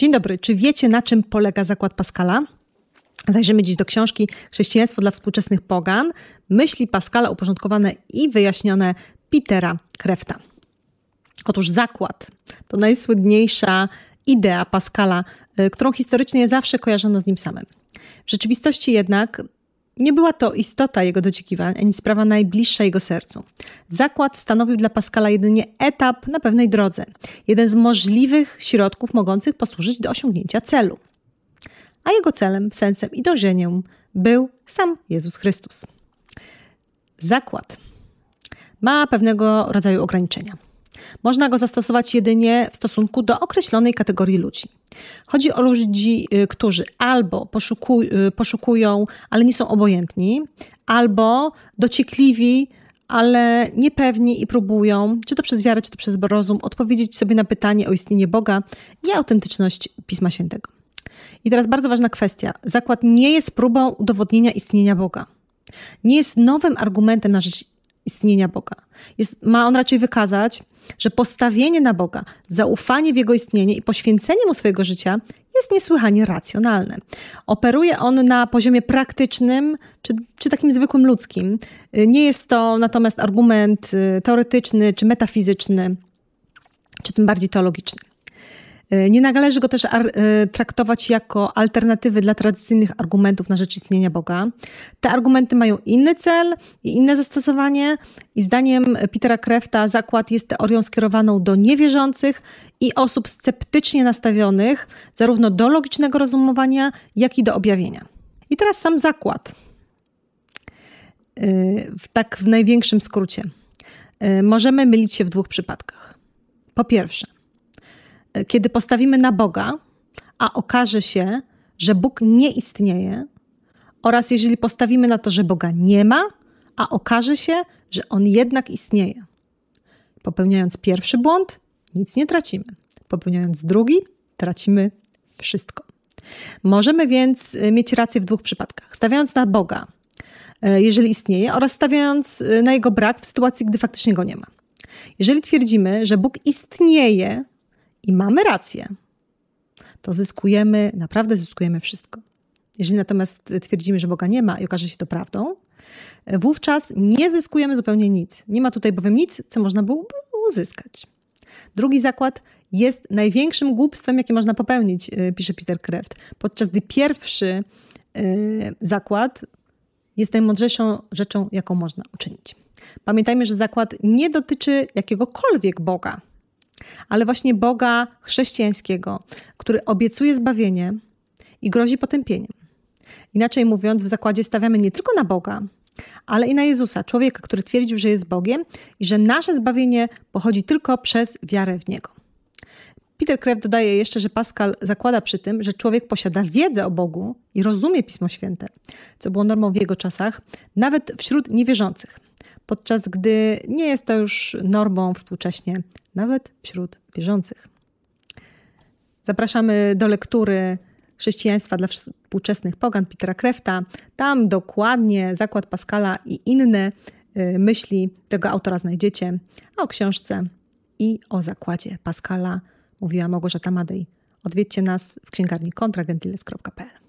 Dzień dobry. Czy wiecie, na czym polega zakład Pascala? Zajrzymy dziś do książki Chrześcijaństwo dla współczesnych pogan. Myśli Pascala uporządkowane i wyjaśnione Petera Krefta. Otóż zakład to najsłynniejsza idea Pascala, y, którą historycznie zawsze kojarzono z nim samym. W rzeczywistości jednak nie była to istota jego dociekiwań ani sprawa najbliższa jego sercu. Zakład stanowił dla Pascala jedynie etap na pewnej drodze, jeden z możliwych środków mogących posłużyć do osiągnięcia celu. A jego celem, sensem i dążeniem był sam Jezus Chrystus. Zakład ma pewnego rodzaju ograniczenia. Można go zastosować jedynie w stosunku do określonej kategorii ludzi. Chodzi o ludzi, y, którzy albo y, poszukują, ale nie są obojętni, albo dociekliwi, ale niepewni i próbują, czy to przez wiarę, czy to przez rozum, odpowiedzieć sobie na pytanie o istnienie Boga i autentyczność Pisma Świętego. I teraz bardzo ważna kwestia. Zakład nie jest próbą udowodnienia istnienia Boga. Nie jest nowym argumentem na rzecz istnienia Boga. Jest, ma on raczej wykazać, że postawienie na Boga, zaufanie w Jego istnienie i poświęcenie Mu swojego życia jest niesłychanie racjonalne. Operuje on na poziomie praktycznym czy, czy takim zwykłym ludzkim. Nie jest to natomiast argument y, teoretyczny czy metafizyczny, czy tym bardziej teologiczny. E, nie należy go też e, traktować jako alternatywy dla tradycyjnych argumentów na rzecz istnienia Boga. Te argumenty mają inny cel i inne zastosowanie i zdaniem Petera Krefta zakład jest teorią skierowaną do niewierzących i osób sceptycznie nastawionych zarówno do logicznego rozumowania, jak i do objawienia. I teraz sam zakład. E, tak w największym skrócie. Możemy mylić się w dwóch przypadkach. Po pierwsze, kiedy postawimy na Boga, a okaże się, że Bóg nie istnieje, oraz jeżeli postawimy na to, że Boga nie ma, a okaże się, że On jednak istnieje. Popełniając pierwszy błąd, nic nie tracimy. Popełniając drugi, tracimy wszystko. Możemy więc y, mieć rację w dwóch przypadkach: stawiając na Boga, y, jeżeli istnieje, oraz stawiając y, na jego brak w sytuacji, gdy faktycznie go nie ma. Jeżeli twierdzimy, że Bóg istnieje, i mamy rację, to zyskujemy, naprawdę zyskujemy wszystko. Jeżeli natomiast twierdzimy, że Boga nie ma i okaże się to prawdą, wówczas nie zyskujemy zupełnie nic. Nie ma tutaj bowiem nic, co można byłoby uzyskać. Drugi zakład jest największym głupstwem, jakie można popełnić, y, pisze Peter Kreft, podczas gdy pierwszy y, zakład jest najmądrzejszą rzeczą, jaką można uczynić. Pamiętajmy, że zakład nie dotyczy jakiegokolwiek Boga ale właśnie Boga chrześcijańskiego, który obiecuje zbawienie i grozi potępieniem. Inaczej mówiąc, w zakładzie stawiamy nie tylko na Boga, ale i na Jezusa, człowieka, który twierdził, że jest Bogiem i że nasze zbawienie pochodzi tylko przez wiarę w Niego. Peter Krew dodaje jeszcze, że Pascal zakłada przy tym, że człowiek posiada wiedzę o Bogu i rozumie Pismo Święte, co było normą w jego czasach, nawet wśród niewierzących podczas gdy nie jest to już normą współcześnie, nawet wśród wierzących. Zapraszamy do lektury Chrześcijaństwa dla współczesnych pogan Petera Krefta. Tam dokładnie zakład Pascala i inne y, myśli tego autora znajdziecie, a o książce i o zakładzie Pascala mówiła Małgorzata Madej. Odwiedźcie nas w księgarni kontragentiles.pl